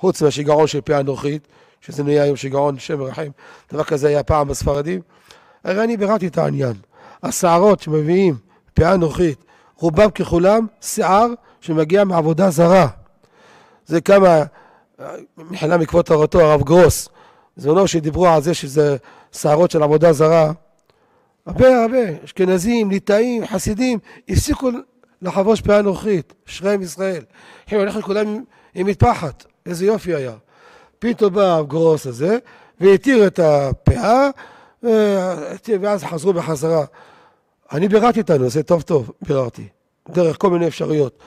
חוץ מהשיגעון של פי אנוכית, שזה נהיה היום שיגעון שם רחם, דבר כזה היה פעם בספרדים. הרי אני ביררתי את העניין. השערות שמביאים פאה אנוכית, רובם ככולם שיער שמגיע מעבודה זרה. זה כמה, מחילה מכבוד תורתו, הרב גרוס, זמנו שדיברו על זה שזה שערות של עבודה זרה. הרבה הרבה, אשכנזים, ליטאים, חסידים, הפסיקו לחבוש פאה אנוכית, אשריהם ישראל. הם הולכים כולם עם מטפחת. איזה יופי היה. פתאום בא הגרוס הזה, והתיר את הפאה, אה, ואז חזרו בחזרה. אני ביררתי את הנושא, טוב טוב, ביררתי, דרך כל מיני אפשרויות.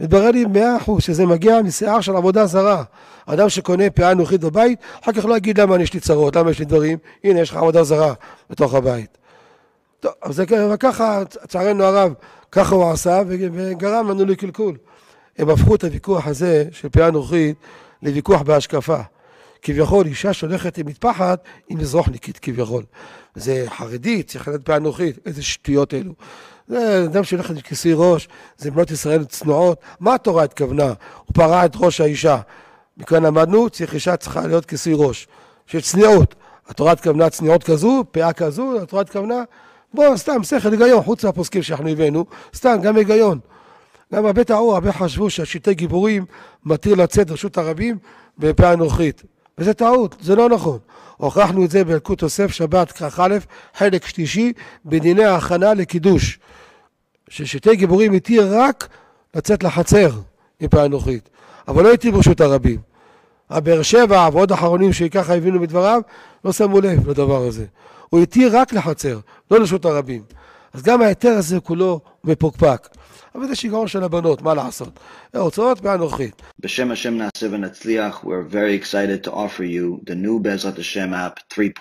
התברר לי מאה אחוז שזה מגיע משיער של עבודה זרה. אדם שקונה פאה נוחית בבית, אחר כך לא יגיד למה יש לי צרות, למה יש לי דברים, הנה יש לך עבודה זרה בתוך הבית. טוב, אז זה ככה, לצערנו הרב, ככה הוא עשה וגרם לנו לקלקול. הם הפכו את הוויכוח הזה של פאה נוכרית לוויכוח בהשקפה. כביכול אישה שהולכת עם מטפחת היא מזרוחניקית כביכול. זה חרדי, צריך לדעת פאה נוכרית, איזה שטויות אלו. זה אדם שהולך עם כיסוי ראש, זה בנות ישראל צנועות, מה התורה התכוונה? הוא פרע את ראש האישה. מכאן למדנו, צריך אישה צריכה להיות כיסוי ראש, של צניעות. התורה התכוונה צניעות כזו, פאה כזו, התורה התכוונה, בוא, סתם שכל היגיון, חוץ מהפוסקים שאנחנו הבאנו, סתם גם היגיון. למה בית האור הרבה חשבו שהשלטי גיבורים מתיר לצאת רשות הרבים בפה הנוכרית. וזה טעות, זה לא נכון. הוכחנו את זה בילקוט אוסף שבת כ"א, חלק שלישי, בדיני ההכנה לקידוש. ששלטי גיבורים התיר רק לצאת לחצר מפה הנוכרית, אבל לא התיר ברשות הרבים. הבאר שבע ועוד אחרונים שככה הבינו מדבריו, לא שמו לב לדבר הזה. הוא התיר רק לחצר, לא לרשות הרבים. אז גם ההיתר הזה כולו מפוקפק. אבל זה שיגעון של הבנות, מה לעשות. הוצאות בשם השם נעשה ונצליח, we're very excited to offer you the new בעזרת השם app 3.0.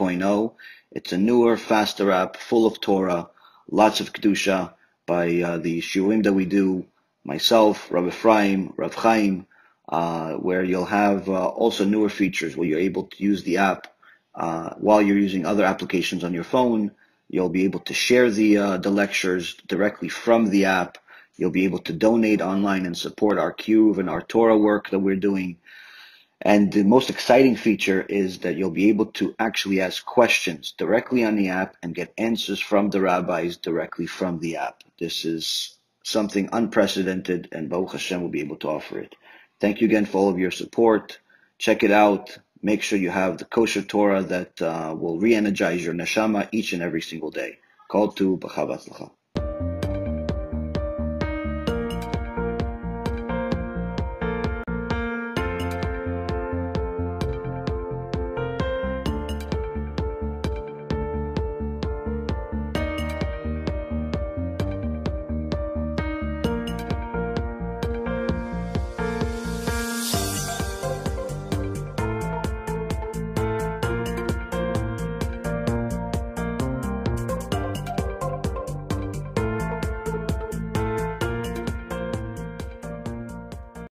It's a newer, faster app, full of Torah, lots of Kedusha, by uh, the shiurim that we do, myself, Rabbi Ephraim, Rabbi Chaim, uh, where you'll have uh, also newer features where you're able to use the app uh, while you're using other applications on your phone. You'll be able to share the uh, the lectures directly from the app. You'll be able to donate online and support our Cube and our Torah work that we're doing. And the most exciting feature is that you'll be able to actually ask questions directly on the app and get answers from the rabbis directly from the app. This is something unprecedented, and Baruch Hashem will be able to offer it. Thank you again for all of your support. Check it out. Make sure you have the kosher Torah that uh, will re energize your neshama each and every single day. Call to B'chavat L'cha.